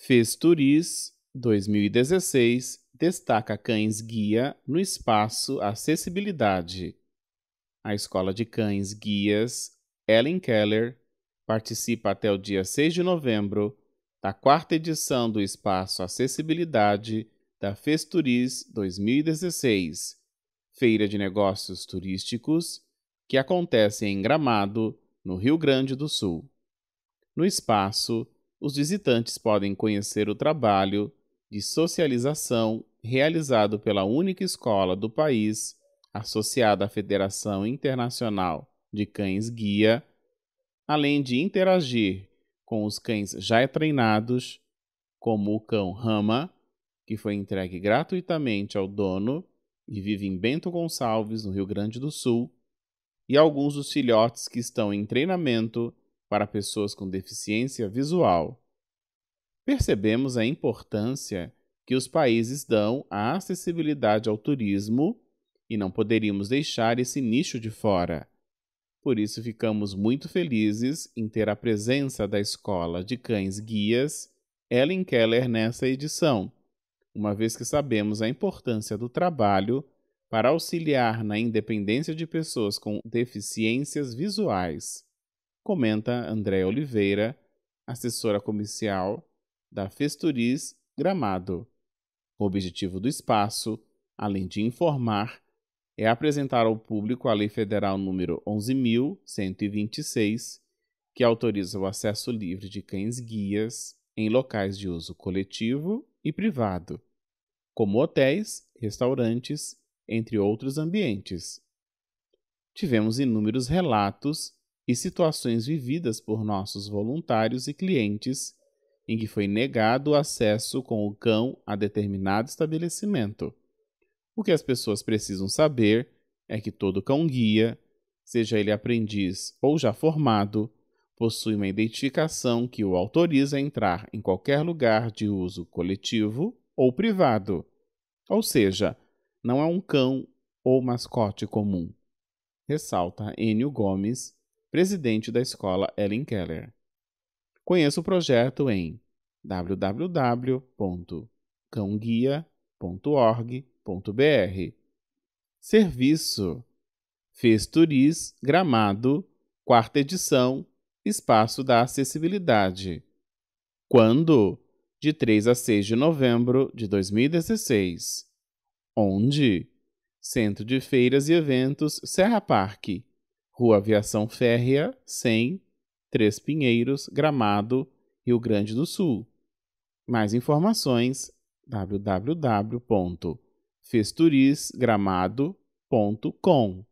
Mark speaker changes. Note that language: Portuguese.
Speaker 1: Fez Turis 2016 destaca Cães Guia no espaço Acessibilidade. A Escola de Cães Guias Ellen Keller participa até o dia 6 de novembro da quarta edição do espaço Acessibilidade da Festuris 2016, feira de negócios turísticos que acontece em Gramado, no Rio Grande do Sul. No espaço os visitantes podem conhecer o trabalho de socialização realizado pela única escola do país associada à Federação Internacional de Cães Guia, além de interagir com os cães já treinados, como o cão Rama, que foi entregue gratuitamente ao dono e vive em Bento Gonçalves, no Rio Grande do Sul, e alguns dos filhotes que estão em treinamento para pessoas com deficiência visual. Percebemos a importância que os países dão à acessibilidade ao turismo e não poderíamos deixar esse nicho de fora. Por isso, ficamos muito felizes em ter a presença da Escola de Cães Guias Ellen Keller nessa edição, uma vez que sabemos a importância do trabalho para auxiliar na independência de pessoas com deficiências visuais comenta André Oliveira, assessora comercial da Festuris Gramado. O objetivo do espaço, além de informar, é apresentar ao público a Lei Federal número 11.126, que autoriza o acesso livre de cães guias em locais de uso coletivo e privado, como hotéis, restaurantes, entre outros ambientes. Tivemos inúmeros relatos e situações vividas por nossos voluntários e clientes em que foi negado o acesso com o cão a determinado estabelecimento. O que as pessoas precisam saber é que todo cão-guia, seja ele aprendiz ou já formado, possui uma identificação que o autoriza a entrar em qualquer lugar de uso coletivo ou privado. Ou seja, não é um cão ou mascote comum. Ressalta Enio Gomes, presidente da escola Ellen Keller. Conheça o projeto em www.cãoguia.org.br. Serviço Festuris Gramado, quarta edição, Espaço da Acessibilidade. Quando? De 3 a 6 de novembro de 2016. Onde? Centro de Feiras e Eventos Serra Parque, Rua Aviação Férrea, 100, Três Pinheiros, Gramado, Rio Grande do Sul. Mais informações www.festurisgramado.com